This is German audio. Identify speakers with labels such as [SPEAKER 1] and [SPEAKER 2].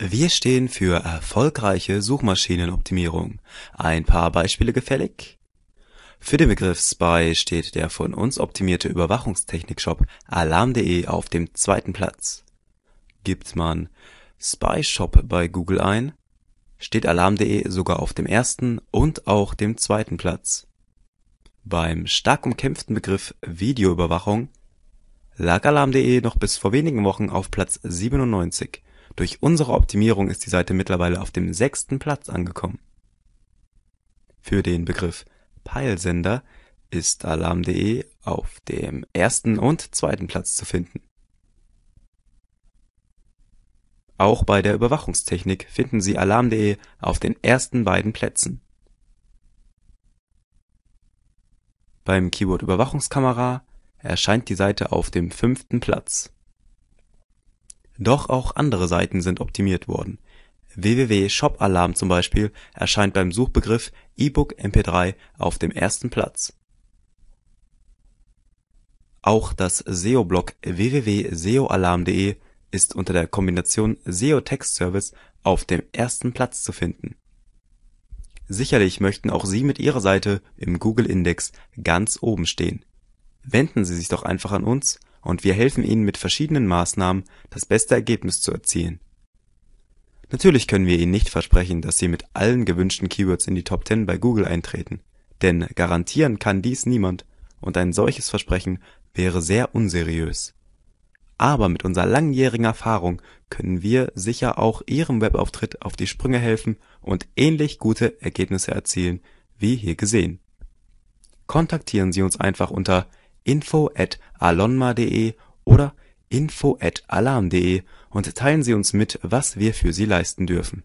[SPEAKER 1] Wir stehen für erfolgreiche Suchmaschinenoptimierung. Ein paar Beispiele gefällig? Für den Begriff Spy steht der von uns optimierte Überwachungstechnikshop Alarm.de auf dem zweiten Platz. Gibt man Spy Shop bei Google ein, steht Alarm.de sogar auf dem ersten und auch dem zweiten Platz. Beim stark umkämpften Begriff Videoüberwachung lag Alarm.de noch bis vor wenigen Wochen auf Platz 97 durch unsere Optimierung ist die Seite mittlerweile auf dem sechsten Platz angekommen. Für den Begriff Peilsender ist alarm.de auf dem ersten und zweiten Platz zu finden. Auch bei der Überwachungstechnik finden Sie alarm.de auf den ersten beiden Plätzen. Beim Keyword Überwachungskamera erscheint die Seite auf dem fünften Platz doch auch andere Seiten sind optimiert worden. www.shop-alarm zum Beispiel erscheint beim Suchbegriff „ E-Book/MP3 “auf dem ersten Platz. Auch das SEO-Blog www.seoalarm.de ist unter der Kombination SEO Text Service auf dem ersten Platz zu finden. Sicherlich möchten auch Sie mit Ihrer Seite im Google-Index ganz oben stehen. Wenden Sie sich doch einfach an uns und wir helfen Ihnen mit verschiedenen Maßnahmen, das beste Ergebnis zu erzielen. Natürlich können wir Ihnen nicht versprechen, dass Sie mit allen gewünschten Keywords in die Top 10 bei Google eintreten, denn garantieren kann dies niemand und ein solches Versprechen wäre sehr unseriös. Aber mit unserer langjährigen Erfahrung können wir sicher auch Ihrem Webauftritt auf die Sprünge helfen und ähnlich gute Ergebnisse erzielen, wie hier gesehen. Kontaktieren Sie uns einfach unter info@alonma.de oder info@alarm.de und teilen Sie uns mit, was wir für Sie leisten dürfen